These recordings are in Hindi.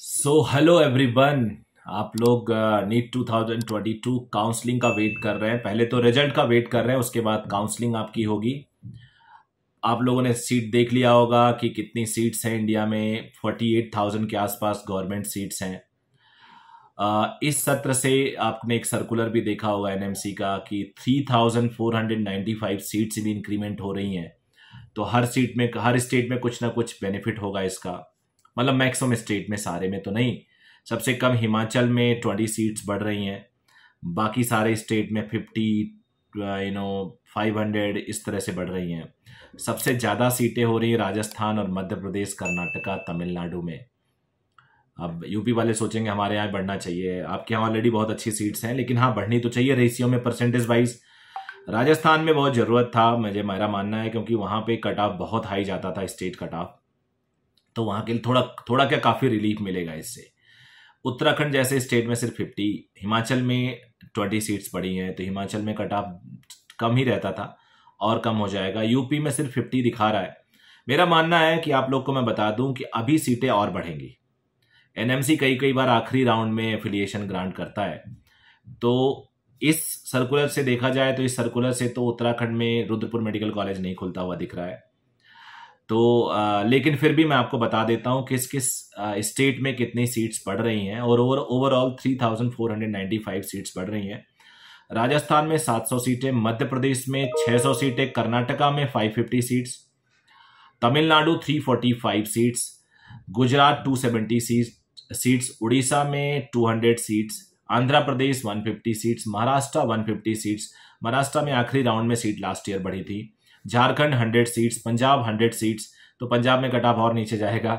सो हेलो एवरीवन आप लोग नीट 2022 काउंसलिंग का वेट कर रहे हैं पहले तो रिजल्ट का वेट कर रहे हैं उसके बाद काउंसलिंग आपकी होगी आप लोगों ने सीट देख लिया होगा कि कितनी सीट्स हैं इंडिया में 48,000 के आसपास गवर्नमेंट सीट्स हैं uh, इस सत्र से आपने एक सर्कुलर भी देखा होगा एनएमसी का कि 3,495 सीट्स भी इंक्रीमेंट हो रही हैं तो हर सीट में हर स्टेट में कुछ ना कुछ बेनिफिट होगा इसका मतलब मैक्सिमम स्टेट में सारे में तो नहीं सबसे कम हिमाचल में ट्वेंटी सीट्स बढ़ रही हैं बाकी सारे स्टेट में fifty you know five hundred इस तरह से बढ़ रही हैं सबसे ज़्यादा सीटें हो रही हैं राजस्थान और मध्य प्रदेश कर्नाटका तमिलनाडु में अब यूपी वाले सोचेंगे हमारे यहाँ बढ़ना चाहिए आपके यहाँ ऑलरेडी बहुत अच्छी सीट्स हैं लेकिन हाँ बढ़नी तो चाहिए रेशियो में परसेंटेज वाइज राजस्थान में बहुत ज़रूरत था मुझे मेरा मानना है क्योंकि वहाँ पे कट ऑफ बहुत हाई जाता था स्टेट कट ऑफ तो वहाँ के लिए थोड़ा थोड़ा क्या काफ़ी रिलीफ मिलेगा इससे उत्तराखंड जैसे स्टेट में सिर्फ फिफ्टी हिमाचल में ट्वेंटी सीट्स पड़ी हैं तो हिमाचल में कट ऑफ कम ही रहता था और कम हो जाएगा यूपी में सिर्फ फिफ्टी दिखा रहा है मेरा मानना है कि आप लोग को मैं बता दूं कि अभी सीटें और बढ़ेंगी एनएमसी कई कई बार आखिरी राउंड में एफिलिएशन ग्रांट करता है तो इस सर्कुलर से देखा जाए तो इस सर्कुलर से तो उत्तराखंड में रुद्रपुर मेडिकल कॉलेज नहीं खुलता हुआ दिख रहा है तो आ, लेकिन फिर भी मैं आपको बता देता हूँ किस किस स्टेट में कितनी सीट्स पड़ रही हैं और over overall three thousand four hundred ninety five seats पड़ रही हैं राजस्थान में 700 सीटें मध्य प्रदेश में 600 सीटें कर्नाटका में 550 seats Tamil Nadu 345 seats Gujarat 270 seventy seats Orissa में 200 seats Andhra Pradesh 150 seats Maharashtra 150 seats Maharashtra में आखिरी राउंड में सीट लास्ट ईयर बढ़ी थी Jharkhand hundred seats Punjab hundred seats तो पंजाब में कटाव और नीचे जाएगा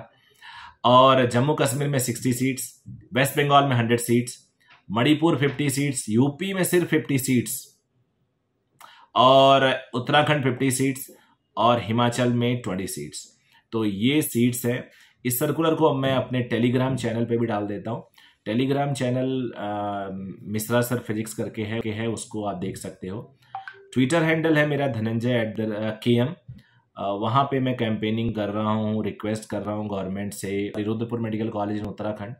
और जम्मू कश्मीर में सिक्सटी सीट्स वेस्ट बंगाल में hundred seats Manipur fifty seats UP में सिर्फ फिफ्टी सीट्स और उत्तराखंड फिफ्टी सीट्स और हिमाचल में ट्वेंटी सीट्स तो ये सीट्स हैं इस सर्कुलर को अब मैं अपने टेलीग्राम चैनल पे भी डाल देता हूँ Telegram channel Mishra sir physics करके है के है उसको आप देख सकते हो ट्विटर हैंडल है मेरा Dhananjay at the K M वहाँ पे मैं कैंपेनिंग कर रहा हूँ रिक्वेस्ट कर रहा हूँ गवर्नमेंट से Rudrapur medical college in Uttarakhand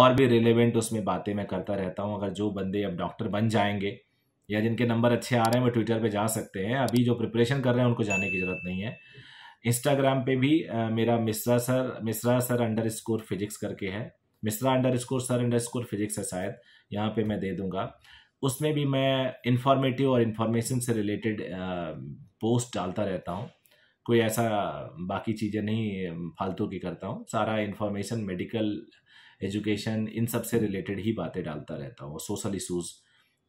और भी रिलेवेंट उसमें बातें मैं करता रहता हूँ अगर जो बंदे अब डॉक्टर बन जाएंगे या जिनके नंबर अच्छे आ रहे हैं वो ट्विटर पे जा सकते हैं अभी जो प्रिपरेशन कर रहे हैं उनको जाने की ज़रूरत नहीं है इंस्टाग्राम पे भी आ, uh, मेरा Mishra sir Mishra sir underscore physics करके है Mishra underscore sir underscore physics है शायद यहाँ पे मैं दे दूंगा उसमें भी मैं इंफॉर्मेटिव और इन्फॉर्मेशन से रिलेटेड पोस्ट डालता रहता हूँ कोई ऐसा बाकी चीज़ें नहीं फालतू की करता हूँ सारा इन्फॉर्मेशन मेडिकल एजुकेशन इन सब से रिलेटेड ही बातें डालता रहता हूँ सोशल इशूज़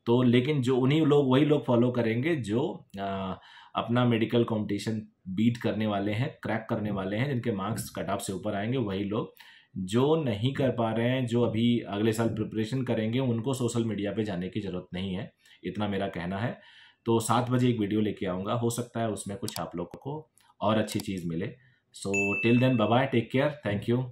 तो लेकिन जो उन्हीं लोग वही लोग फॉलो करेंगे जो आ, अपना मेडिकल कंपटीशन बीट करने वाले हैं क्रैक करने वाले हैं जिनके मार्क्स कट ऑफ से ऊपर आएंगे वही लोग जो नहीं कर पा रहे हैं जो अभी अगले साल प्रिपरेशन करेंगे उनको सोशल मीडिया पे जाने की ज़रूरत नहीं है इतना मेरा कहना है तो सात बजे एक वीडियो लेके आऊँगा हो सकता है उसमें कुछ आप लोगों को और अच्छी चीज़ मिले so till then bye take care thank you